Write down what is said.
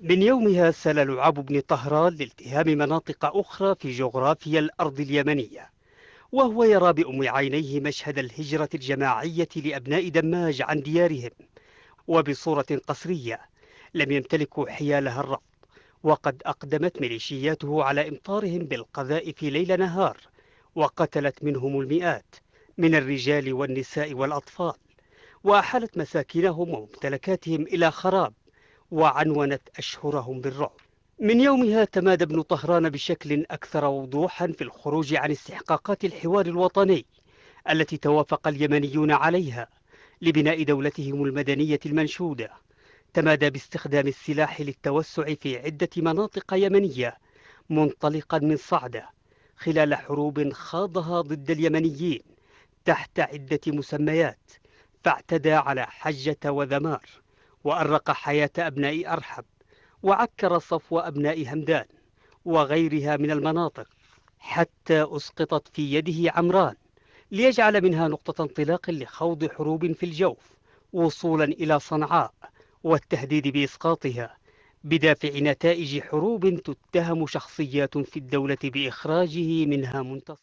من يومها سال لعاب بن طهران لالتهام مناطق أخرى في جغرافيا الأرض اليمنية وهو يرى بأم عينيه مشهد الهجرة الجماعية لأبناء دماج عن ديارهم وبصورة قسرية لم يمتلكوا حيالها الرفض وقد أقدمت ميليشياته على إمطارهم بالقذائف ليل نهار وقتلت منهم المئات من الرجال والنساء والأطفال وأحالت مساكنهم وممتلكاتهم إلى خراب وعنونت أشهرهم بالرعب من يومها تمادى ابن طهران بشكل أكثر وضوحا في الخروج عن استحقاقات الحوار الوطني التي توافق اليمنيون عليها لبناء دولتهم المدنية المنشودة تمادى باستخدام السلاح للتوسع في عدة مناطق يمنية منطلقا من صعدة خلال حروب خاضها ضد اليمنيين تحت عدة مسميات فاعتدى على حجة وذمار وأرق حياة أبناء أرحب وعكر صفو أبناء همدان وغيرها من المناطق حتى أسقطت في يده عمران ليجعل منها نقطة انطلاق لخوض حروب في الجوف وصولا إلى صنعاء والتهديد بإسقاطها بدافع نتائج حروب تتهم شخصيات في الدولة بإخراجه منها منتصر